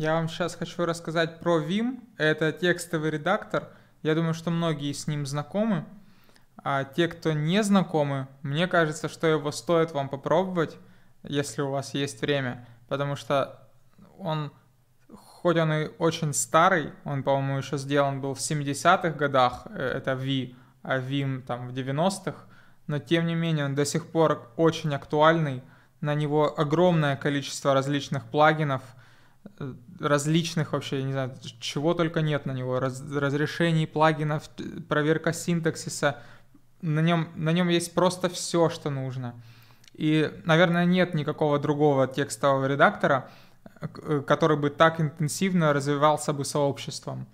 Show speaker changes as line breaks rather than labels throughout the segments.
Я вам сейчас хочу рассказать про Vim. Это текстовый редактор. Я думаю, что многие с ним знакомы. А те, кто не знакомы, мне кажется, что его стоит вам попробовать, если у вас есть время. Потому что он, хоть он и очень старый, он, по-моему, еще сделан был в 70-х годах, э, это V, а Vim там в 90-х, но тем не менее он до сих пор очень актуальный, на него огромное количество различных плагинов – различных вообще, я не знаю, чего только нет на него, раз, разрешений, плагинов, проверка синтаксиса. На нем, на нем есть просто все, что нужно. И, наверное, нет никакого другого текстового редактора, э, который бы так интенсивно развивался бы сообществом.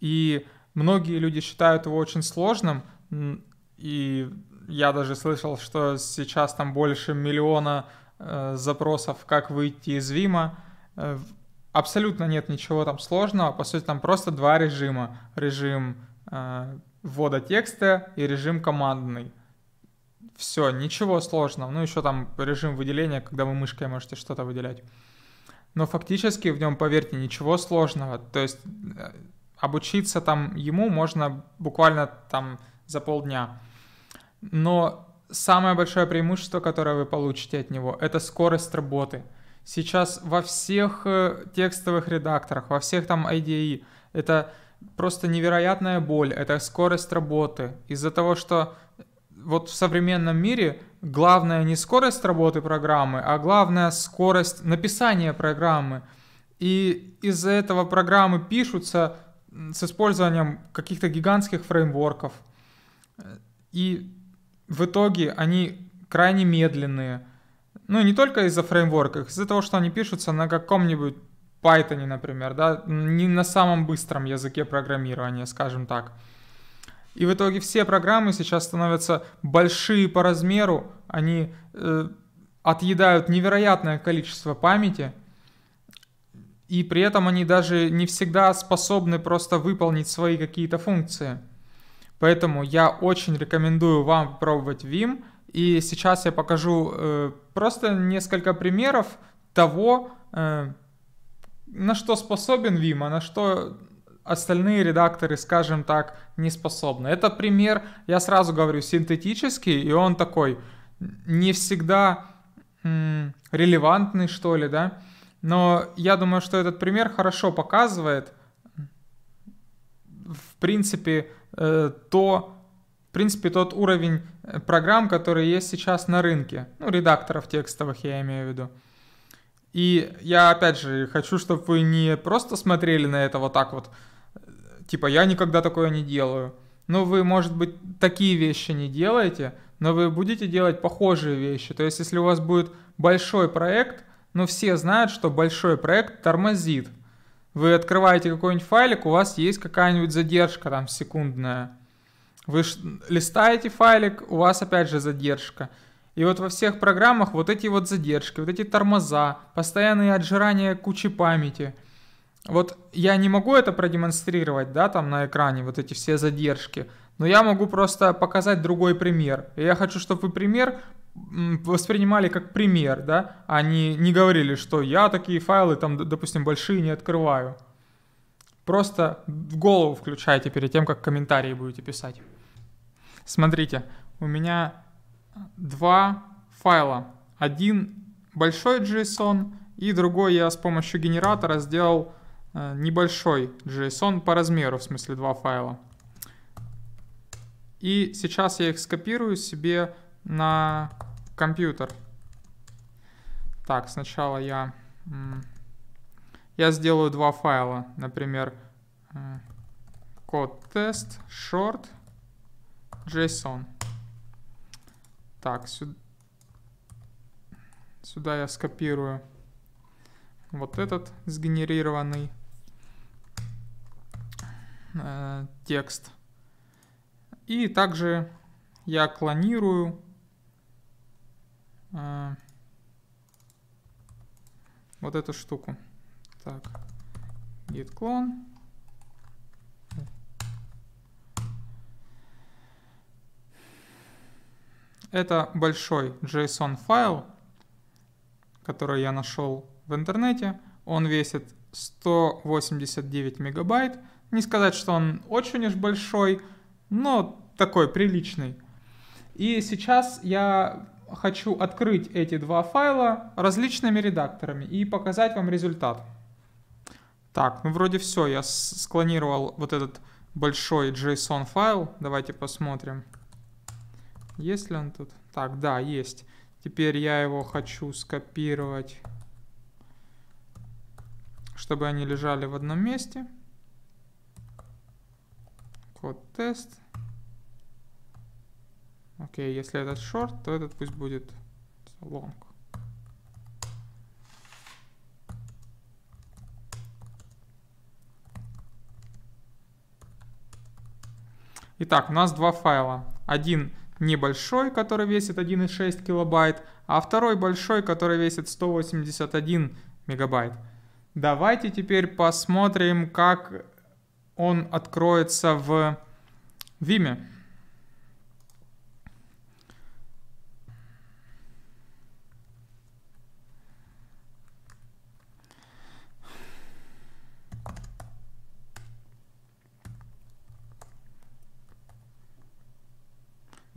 И многие люди считают его очень сложным, и я даже слышал, что сейчас там больше миллиона э, запросов, как выйти из Вима, Э, абсолютно нет ничего там сложного, по сути там просто два режима. Режим э, ввода текста и режим командный. Все, ничего сложного. Ну еще там режим выделения, когда вы мышкой можете что-то выделять. Но фактически в нем, поверьте, ничего сложного. То есть э, обучиться там ему можно буквально там за полдня. Но самое большое преимущество, которое вы получите от него, это скорость работы – сейчас во всех э, текстовых редакторах, во всех там IDE. Это просто невероятная боль, это скорость работы. Из-за того, что э, вот в современном мире главное не скорость работы программы, а главное скорость написания программы. И из-за этого программы пишутся с использованием каких-то гигантских фреймворков. Э, и в итоге они крайне медленные – ну, не только из-за фреймворков, из-за того, что они пишутся на каком-нибудь Python, например, да, не на самом быстром языке программирования, скажем так. И в итоге все программы сейчас становятся большие по размеру, они э, отъедают невероятное количество памяти, и при этом они даже не всегда способны просто выполнить свои какие-то функции. Поэтому я очень рекомендую вам пробовать Vim – и сейчас я покажу э, просто несколько примеров того, э, на что способен Vim, а на что остальные редакторы, скажем так, не способны. Это пример, я сразу говорю, синтетический, и он такой не всегда м- релевантный, что ли, да. Но я думаю, что этот пример хорошо показывает, в принципе, э, то, в принципе, тот уровень э, программ, которые есть сейчас на рынке. Ну, редакторов текстовых я имею в виду. И я, опять же, хочу, чтобы вы не просто смотрели на это вот так вот, э, типа, я никогда такое не делаю. Ну, вы, может быть, такие вещи не делаете, но вы будете делать похожие вещи. То есть, если у вас будет большой проект, ну, все знают, что большой проект тормозит. Вы открываете какой-нибудь файлик, у вас есть какая-нибудь задержка там секундная – вы листаете файлик, у вас опять же задержка. И вот во всех программах вот эти вот задержки, вот эти тормоза, постоянные отжирания кучи памяти. Вот я не могу это продемонстрировать, да, там на экране, вот эти все задержки. Но я могу просто показать другой пример. И я хочу, чтобы вы пример воспринимали как пример, да, а не, не говорили, что я такие файлы там, допустим, большие не открываю. Просто в голову включайте перед тем, как комментарии будете писать. Смотрите, у меня два файла. Один большой JSON и другой я с помощью генератора сделал э, небольшой JSON по размеру, в смысле два файла. И сейчас я их скопирую себе на компьютер. Так, сначала я, я сделаю два файла. Например, э, код тест, short JSON. Так, сюда, сюда я скопирую вот этот сгенерированный э, текст. И также я клонирую э, вот эту штуку. Так, git clone. Это большой JSON-файл, который я нашел в интернете. Он весит 189 мегабайт. Не сказать, что он очень уж большой, но такой приличный. И сейчас я хочу открыть эти два файла различными редакторами и показать вам результат. Так, ну вроде все, я склонировал вот этот большой JSON файл. Давайте посмотрим. Есть ли он тут? Так, да, есть. Теперь я его хочу скопировать, чтобы они лежали в одном месте. Код тест. Окей, если этот шорт, то этот пусть будет long. Итак, у нас два файла. Один небольшой, который весит 1,6 килобайт, а второй большой, который весит 181 мегабайт. Давайте теперь посмотрим, как он откроется в Vime.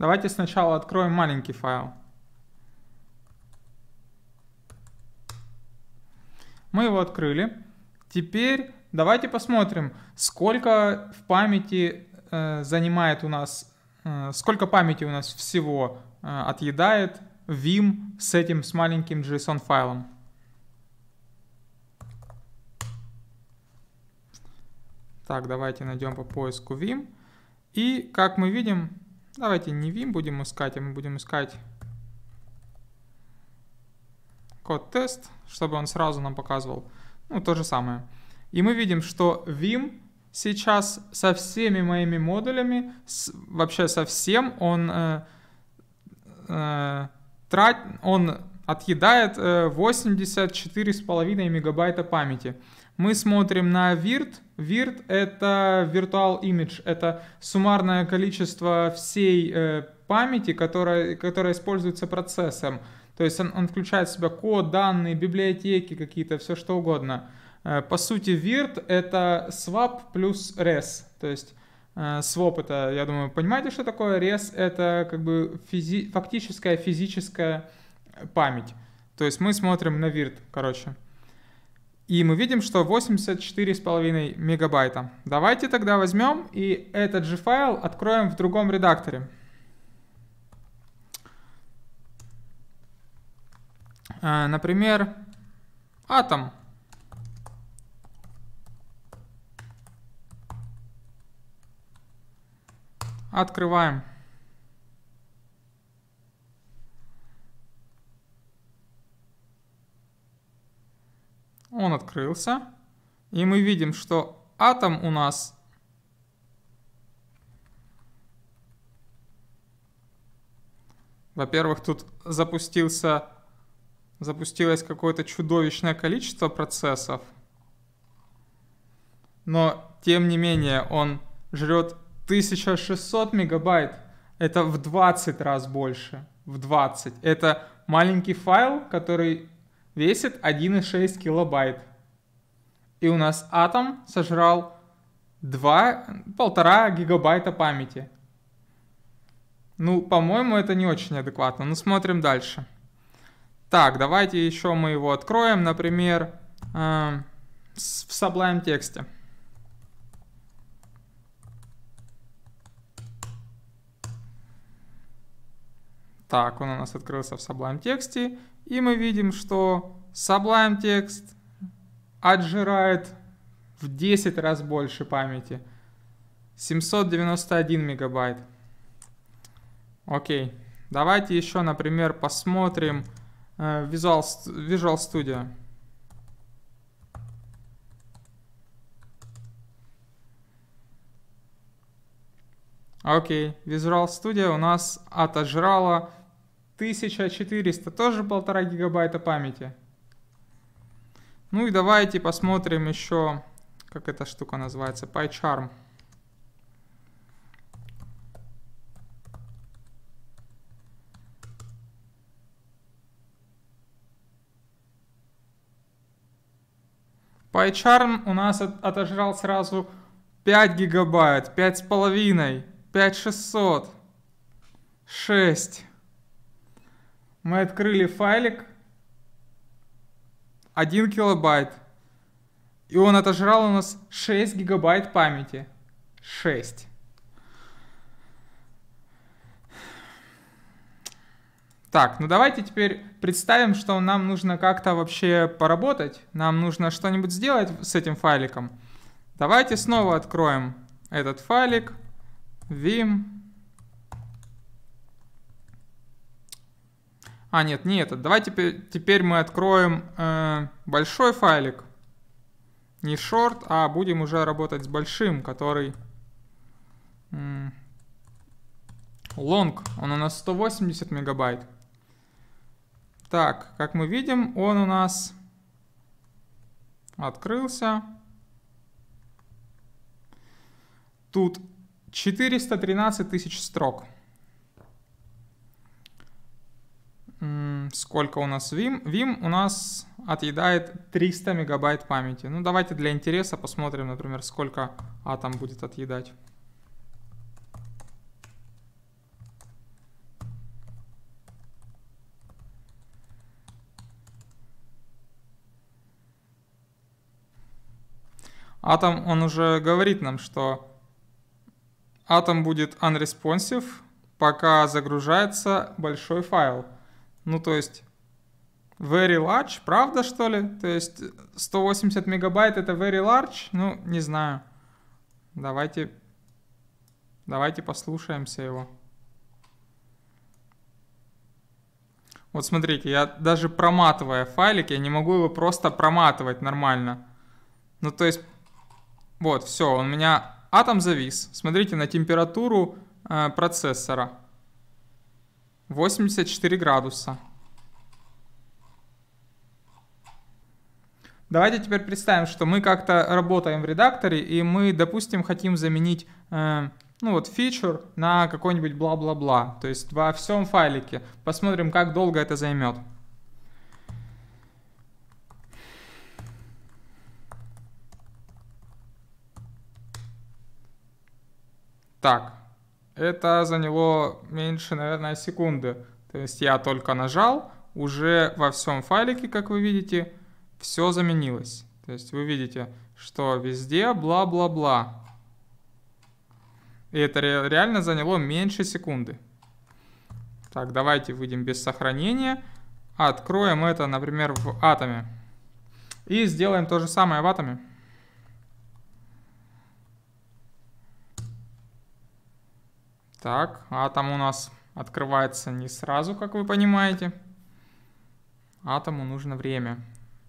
Давайте сначала откроем маленький файл. Мы его открыли. Теперь давайте посмотрим, сколько в памяти э, занимает у нас, э, сколько памяти у нас всего э, отъедает Vim с этим, с маленьким JSON файлом. Так, давайте найдем по поиску Vim. И, как мы видим, Давайте не vim будем искать, а мы будем искать код тест, чтобы он сразу нам показывал. Ну, то же самое. И мы видим, что vim сейчас со всеми моими модулями, с, вообще со всем, он, э, э, трат, он отъедает 84,5 э, мегабайта памяти. Мы смотрим на VIRT. VIRT — это Virtual Image, это суммарное количество всей э, памяти, которая, которая используется процессом. То есть он, он включает в себя код, данные, библиотеки какие-то, все что угодно. Э, по сути, VIRT — это swap плюс res. То есть swap — это, я думаю, понимаете, что такое? Res — это как бы физи фактическая физическая память. То есть мы смотрим на вирт, короче. И мы видим, что 84,5 мегабайта. Давайте тогда возьмем и этот же файл откроем в другом редакторе. А, например, атом. Открываем. он открылся. И мы видим, что атом у нас Во-первых, тут запустился, запустилось какое-то чудовищное количество процессов, но тем не менее он жрет 1600 мегабайт. Это в 20 раз больше. В 20. Это маленький файл, который весит 1,6 килобайт. И у нас атом сожрал 2,5 гигабайта памяти. Ну, по-моему, это не очень адекватно. Ну, смотрим дальше. Так, давайте еще мы его откроем, например, э, в Sublime тексте. Так, он у нас открылся в Sublime тексте. И мы видим, что Sublime текст отжирает в 10 раз больше памяти. 791 мегабайт. Окей. Давайте еще, например, посмотрим э, Visual, Visual Studio. Окей, Visual Studio у нас отожрала 1400 тоже полтора гигабайта памяти. Ну и давайте посмотрим еще, как эта штука называется, PyCharm. PyCharm у нас отожрал сразу 5 гигабайт, 5,5, 5600, 6. Мы открыли файлик 1 килобайт. И он отожрал у нас 6 гигабайт памяти. 6. Так, ну давайте теперь представим, что нам нужно как-то вообще поработать. Нам нужно что-нибудь сделать с этим файликом. Давайте снова откроем этот файлик. Vim А, нет, не этот. Давайте теперь, теперь мы откроем э, большой файлик. Не short, а будем уже работать с большим, который... long. Он у нас 180 мегабайт. Так, как мы видим, он у нас открылся. Тут 413 тысяч строк. сколько у нас Vim? Vim у нас отъедает 300 мегабайт памяти. Ну, давайте для интереса посмотрим, например, сколько Atom будет отъедать. Атом, он уже говорит нам, что атом будет unresponsive, пока загружается большой файл. Ну, то есть, very large, правда, что ли? То есть, 180 мегабайт это very large? Ну, не знаю. Давайте, давайте послушаемся его. Вот смотрите, я даже проматывая файлик, я не могу его просто проматывать нормально. Ну, то есть, вот, все, у меня атом завис. Смотрите на температуру э, процессора. 84 градуса. Давайте теперь представим, что мы как-то работаем в редакторе, и мы, допустим, хотим заменить э, ну вот фичур на какой-нибудь бла-бла-бла. То есть во всем файлике. Посмотрим, как долго это займет. Так, это заняло меньше, наверное, секунды. То есть я только нажал, уже во всем файлике, как вы видите, все заменилось. То есть вы видите, что везде бла-бла-бла. И это реально заняло меньше секунды. Так, давайте выйдем без сохранения. Откроем это, например, в атоме. И сделаем то же самое в атоме. Так, атом у нас открывается не сразу, как вы понимаете. Атому нужно время.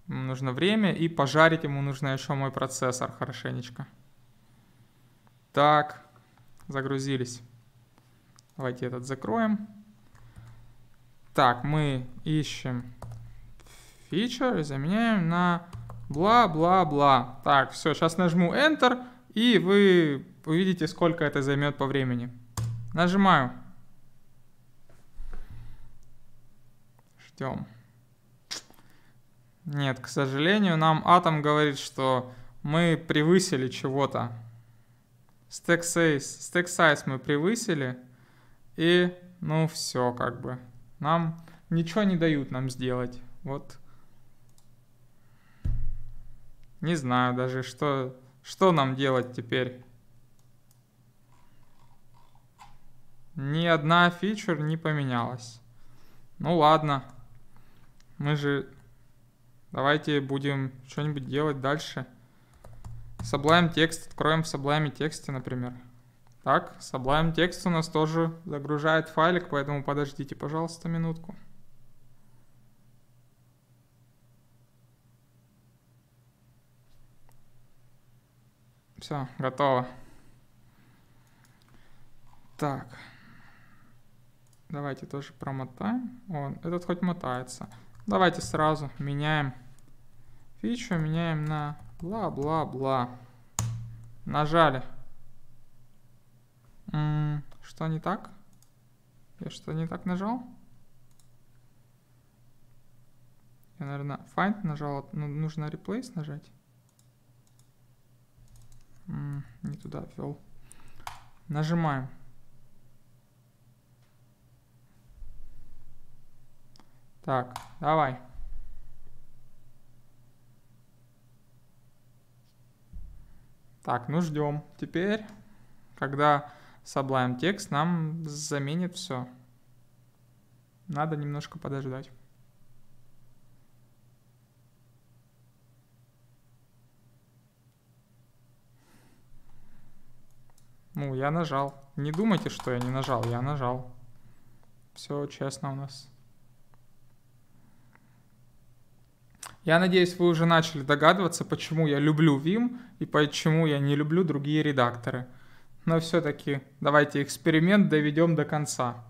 Ему нужно время, и пожарить ему нужно еще мой процессор хорошенечко. Так, загрузились. Давайте этот закроем. Так, мы ищем фичер и заменяем на бла-бла-бла. Так, все, сейчас нажму Enter, и вы увидите, сколько это займет по времени. Нажимаю. Ждем. Нет, к сожалению, нам атом говорит, что мы превысили чего-то. Stack size, stack size мы превысили. И ну все, как бы. Нам ничего не дают нам сделать. Вот. Не знаю даже, что, что нам делать теперь. Ни одна фичер не поменялась. Ну ладно. Мы же... Давайте будем что-нибудь делать дальше. Sublime текст. Откроем в Sublime тексте, например. Так, Sublime текст у нас тоже загружает файлик, поэтому подождите, пожалуйста, минутку. Все, готово. Так. Давайте тоже промотаем. Он, этот хоть мотается. Давайте сразу меняем фичу, меняем на бла-бла-бла. Нажали. М -м, что не так? Я что не так нажал? Я, наверное, find нажал, ну, нужно replace нажать. М не туда а ввел. Нажимаем. Так, давай. Так, ну ждем. Теперь, когда Sublime текст, нам заменит все. Надо немножко подождать. Ну, я нажал. Не думайте, что я не нажал, я нажал. Все честно у нас. Я надеюсь, вы уже начали догадываться, почему я люблю Vim и почему я не люблю другие редакторы. Но все-таки давайте эксперимент доведем до конца.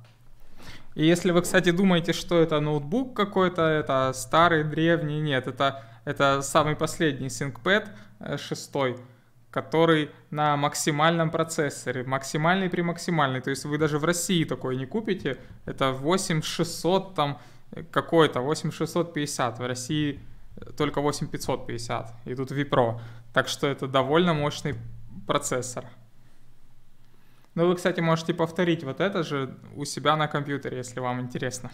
И если вы, кстати, думаете, что это ноутбук какой-то, это старый, древний, нет, это, это самый последний ThinkPad 6, э, который на максимальном процессоре, максимальный при максимальной. то есть вы даже в России такой не купите, это 8600 там э, какой-то, 8650, в России только 8550, и тут Vipro. Так что это довольно мощный процессор. Ну, вы, кстати, можете повторить вот это же у себя на компьютере, если вам интересно.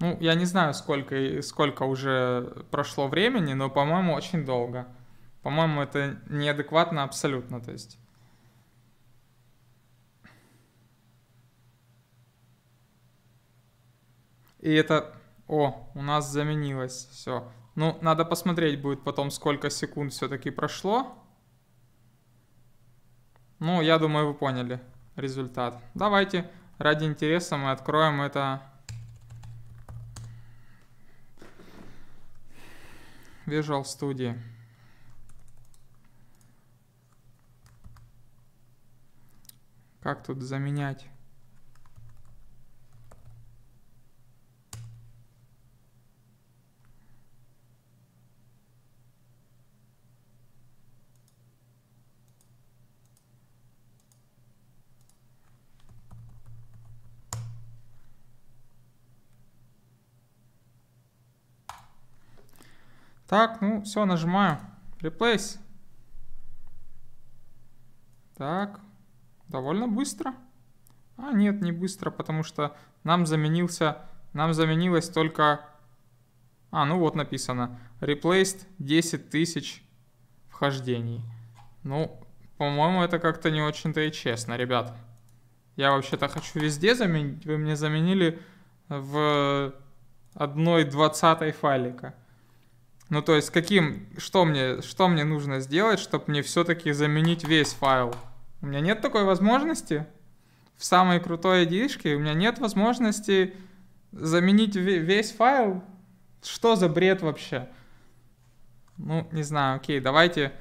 Ну, я не знаю, сколько, сколько уже прошло времени, но, по-моему, очень долго. По-моему, это неадекватно абсолютно, то есть. И это... О, у нас заменилось. Все. Ну, надо посмотреть будет потом, сколько секунд все-таки прошло. Ну, я думаю, вы поняли результат. Давайте ради интереса мы откроем это... Visual Studio. Как тут заменять? Так, ну все, нажимаю. Replace. Так, довольно быстро. А нет, не быстро, потому что нам заменился, нам заменилось только... А, ну вот написано. Replaced 10 тысяч вхождений. Ну, по-моему, это как-то не очень-то и честно, ребят. Я вообще-то хочу везде заменить. Вы мне заменили в одной двадцатой файлика. Ну, то есть, каким, что мне, что мне нужно сделать, чтобы мне все-таки заменить весь файл? У меня нет такой возможности. В самой крутой идишке у меня нет возможности заменить весь файл. Что за бред вообще? Ну, не знаю, окей, давайте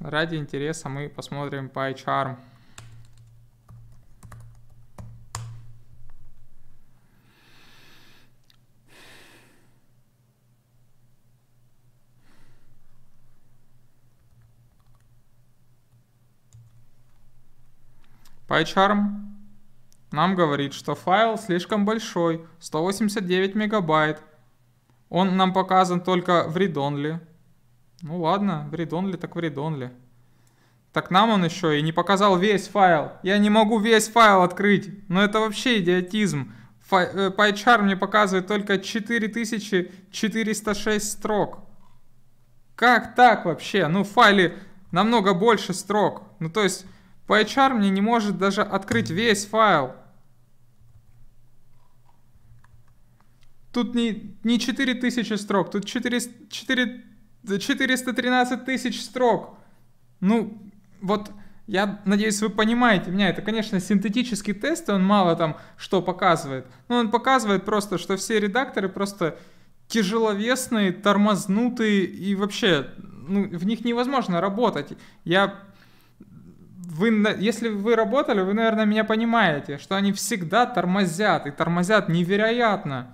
ради интереса мы посмотрим PyCharm. PyCharm нам говорит, что файл слишком большой, 189 мегабайт. Он нам показан только в read-only. Ну ладно, в read-only так в read-only. Так нам он еще и не показал весь файл. Я не могу весь файл открыть. Но это вообще идиотизм. Э, PyCharm мне показывает только 4406 строк. Как так вообще? Ну, в файле намного больше строк. Ну, то есть PyCharm мне не может даже открыть весь файл. Тут не, не 4000 строк, тут 4, 4, 413 тысяч строк. Ну, вот я надеюсь, вы понимаете меня. Это, конечно, синтетический тест, он мало там что показывает. Но он показывает просто, что все редакторы просто тяжеловесные, тормознутые и вообще ну, в них невозможно работать. Я вы, если вы работали, вы, наверное, меня понимаете, что они всегда тормозят, и тормозят невероятно.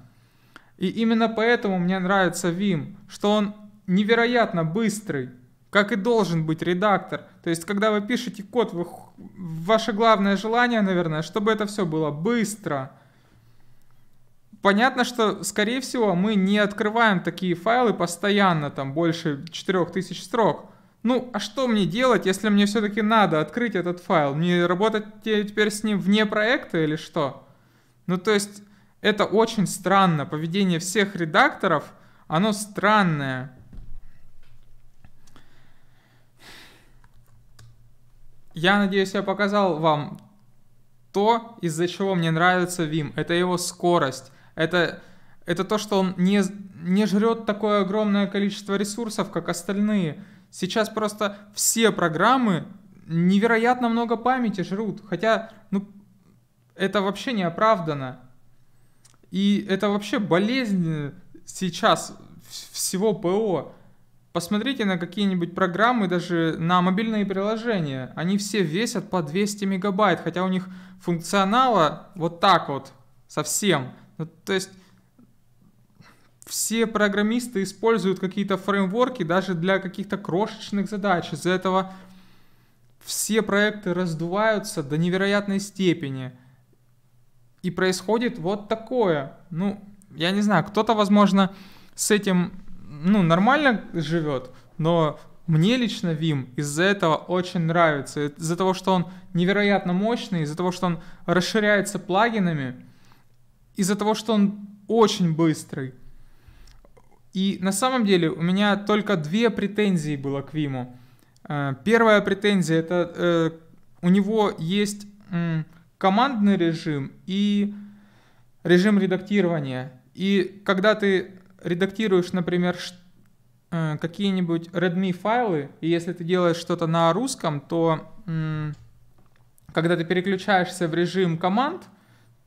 И именно поэтому мне нравится Vim, что он невероятно быстрый, как и должен быть редактор. То есть, когда вы пишете код, вы, ваше главное желание, наверное, чтобы это все было быстро. Понятно, что, скорее всего, мы не открываем такие файлы постоянно, там больше 4000 строк ну, а что мне делать, если мне все-таки надо открыть этот файл? Мне работать теперь с ним вне проекта или что? Ну, то есть, это очень странно. Поведение всех редакторов, оно странное. Я надеюсь, я показал вам то, из-за чего мне нравится Vim. Это его скорость. Это, это то, что он не, не жрет такое огромное количество ресурсов, как остальные. Сейчас просто все программы невероятно много памяти жрут, хотя, ну, это вообще не оправдано. И это вообще болезнь э, сейчас всего ПО. Посмотрите на какие-нибудь программы, даже на мобильные приложения. Они все весят по 200 мегабайт, хотя у них функционала вот так вот совсем. Ну, то есть все программисты используют какие-то фреймворки даже для каких-то крошечных задач. Из-за этого все проекты раздуваются до невероятной степени. И происходит вот такое. Ну, я не знаю, кто-то, возможно, с этим ну, нормально живет, но мне лично Вим из-за этого очень нравится. Из-за того, что он невероятно мощный, из-за того, что он расширяется плагинами, из-за того, что он очень быстрый. И на самом деле у меня только две претензии было к Виму. Э, первая претензия это э, у него есть командный режим и режим редактирования. И когда ты редактируешь, например, э, какие-нибудь Redmi файлы, и если ты делаешь что-то на русском, то когда ты переключаешься в режим команд,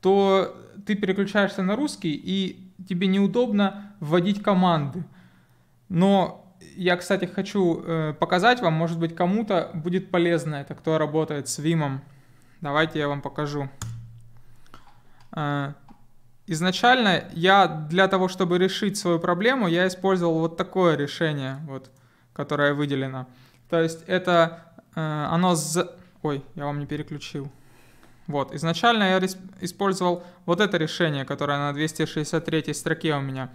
то ты переключаешься на русский, и тебе неудобно вводить команды. Но я, кстати, хочу э, показать вам, может быть, кому-то будет полезно это, кто работает с Vim. Давайте я вам покажу. Э, изначально я для того, чтобы решить свою проблему, я использовал вот такое решение, вот, которое выделено. То есть это э, оно... За... Ой, я вам не переключил. Вот, изначально я использовал вот это решение, которое на 263 строке у меня.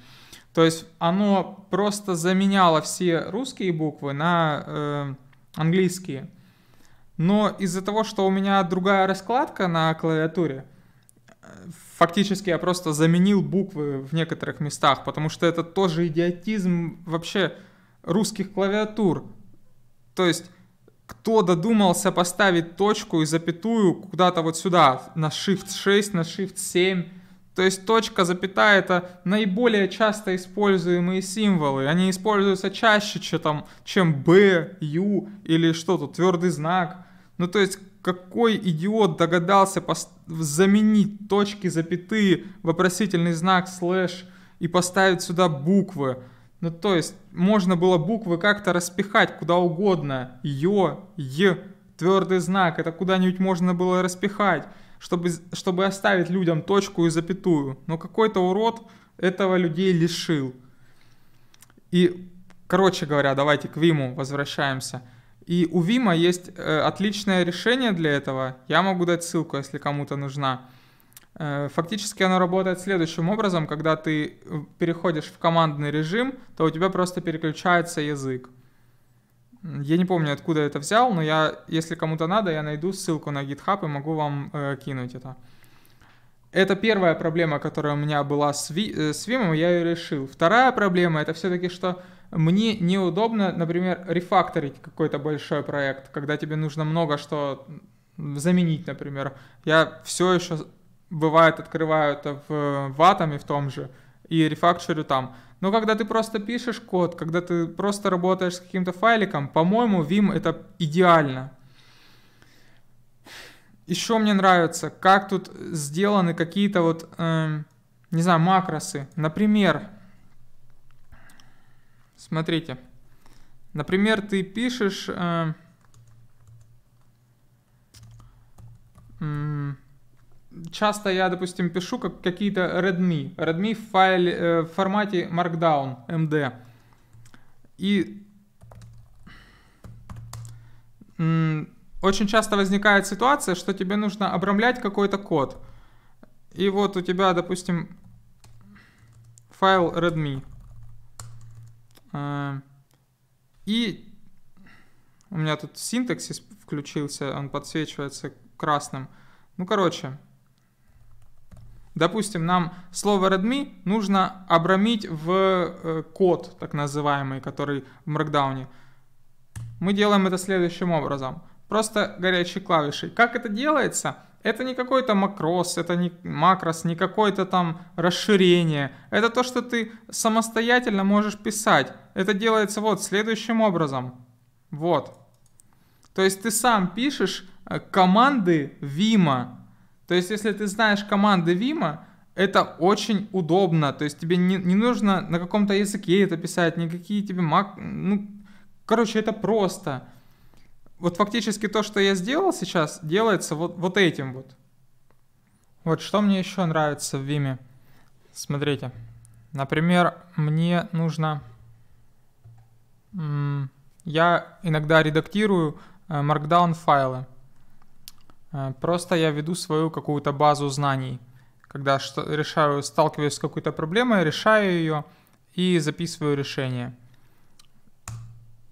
То есть оно просто заменяло все русские буквы на э, английские. Но из-за того, что у меня другая раскладка на клавиатуре, фактически я просто заменил буквы в некоторых местах, потому что это тоже идиотизм вообще русских клавиатур. То есть кто додумался поставить точку и запятую куда-то вот сюда, на Shift 6, на Shift 7. То есть точка, запятая — это наиболее часто используемые символы. Они используются чаще, чем, там, чем B, U или что то твердый знак. Ну то есть какой идиот догадался пос- заменить точки, запятые, вопросительный знак, слэш и поставить сюда буквы? Ну, то есть можно было буквы как-то распихать куда угодно. йо Й, твердый знак, это куда-нибудь можно было распихать, чтобы, чтобы оставить людям точку и запятую. Но какой-то урод этого людей лишил. И, короче говоря, давайте к Виму возвращаемся. И у Вима есть э, отличное решение для этого. Я могу дать ссылку, если кому-то нужна. Э, фактически оно работает следующим образом, когда ты э, переходишь в командный режим, то у тебя просто переключается язык. Я не помню, откуда это взял, но я, если кому-то надо, я найду ссылку на GitHub и могу вам э, кинуть это. Это первая проблема, которая у меня была с, ви, э, с Vim, я ее решил. Вторая проблема это все-таки, что мне неудобно, например, рефакторить какой-то большой проект, когда тебе нужно много что заменить, например. Я все еще бывает открывают в, в атоме в том же и рефакторю там. Но когда ты просто пишешь код, когда ты просто работаешь с каким-то файликом, по-моему, Vim это идеально. Еще мне нравится, как тут сделаны какие-то вот, эм, не знаю, макросы. Например, смотрите, например, ты пишешь... Эм, часто я, допустим, пишу как какие-то Redmi, Redmi в, файле, э, в формате markdown, md. И очень часто возникает ситуация, что тебе нужно обрамлять какой-то код. И вот у тебя, допустим, файл Redmi. Э, и у меня тут синтаксис включился, он подсвечивается красным. Ну, короче, Допустим, нам слово Redmi нужно обрамить в э, код, так называемый, который в Markdown. Мы делаем это следующим образом. Просто горячей клавишей. Как это делается? Это не какой-то макрос, это не макрос, не какое-то там расширение. Это то, что ты самостоятельно можешь писать. Это делается вот следующим образом. Вот. То есть ты сам пишешь э, команды Vima, то есть, если ты знаешь команды Вима, это очень удобно. То есть тебе не, не нужно на каком-то языке это писать, никакие тебе мак... Ну, короче, это просто. Вот фактически то, что я сделал сейчас, делается вот, вот этим вот. Вот что мне еще нравится в Vim. Смотрите. Например, мне нужно... Я иногда редактирую э, markdown файлы. Э, просто я веду свою какую-то базу знаний. Когда решаю, сталкиваюсь с какой-то проблемой, решаю ее и записываю решение.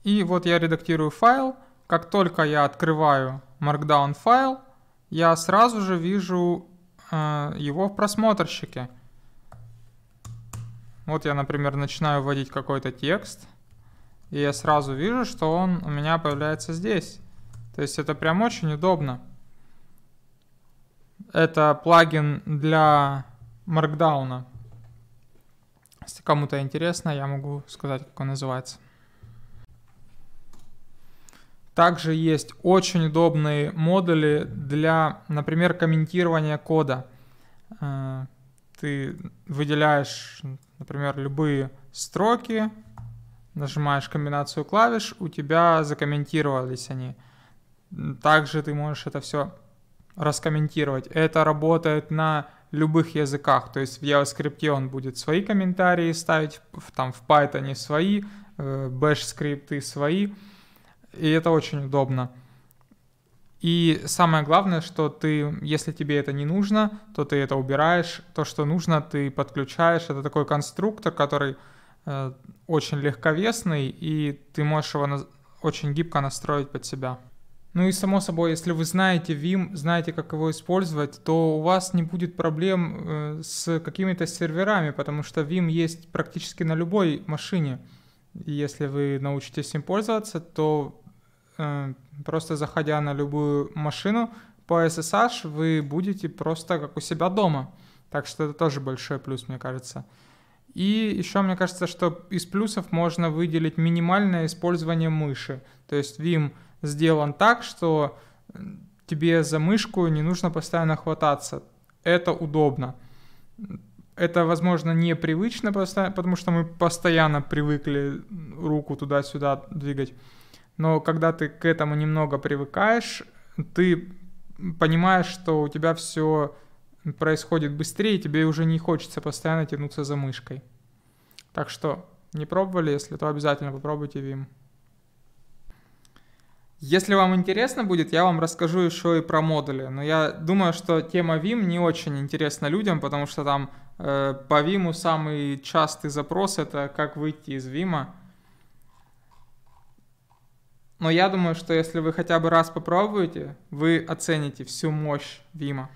И вот я редактирую файл. Как только я открываю Markdown файл, я сразу же вижу э, его в просмотрщике. Вот я, например, начинаю вводить какой-то текст, и я сразу вижу, что он у меня появляется здесь. То есть это прям очень удобно. Это плагин для Markdown. Если кому-то интересно, я могу сказать, как он называется. Также есть очень удобные модули для, например, комментирования кода. Э, ты выделяешь, например, любые строки, нажимаешь комбинацию клавиш, у тебя закомментировались они. Также ты можешь это все раскомментировать. Это работает на любых языках, то есть в JavaScript он будет свои комментарии ставить, там в Python свои, э, bash скрипты свои, и это очень удобно. И самое главное, что ты, если тебе это не нужно, то ты это убираешь. То, что нужно, ты подключаешь. Это такой конструктор, который э, очень легковесный, и ты можешь его на- очень гибко настроить под себя. Ну и само собой, если вы знаете Vim, знаете, как его использовать, то у вас не будет проблем э, с какими-то серверами, потому что Vim есть практически на любой машине. И если вы научитесь им пользоваться, то э, просто заходя на любую машину по SSH, вы будете просто как у себя дома. Так что это тоже большой плюс, мне кажется. И еще мне кажется, что из плюсов можно выделить минимальное использование мыши. То есть Vim сделан так, что тебе за мышку не нужно постоянно хвататься. Это удобно. Это, возможно, непривычно, потому что мы постоянно привыкли руку туда-сюда двигать. Но когда ты к этому немного привыкаешь, ты понимаешь, что у тебя все происходит быстрее, и тебе уже не хочется постоянно тянуться за мышкой. Так что не пробовали, если то обязательно попробуйте Vim. Если вам интересно будет, я вам расскажу еще и про модули. Но я думаю, что тема Vim не очень интересна людям, потому что там э, по Vim самый частый запрос это как выйти из Vim. Но я думаю, что если вы хотя бы раз попробуете, вы оцените всю мощь Вима.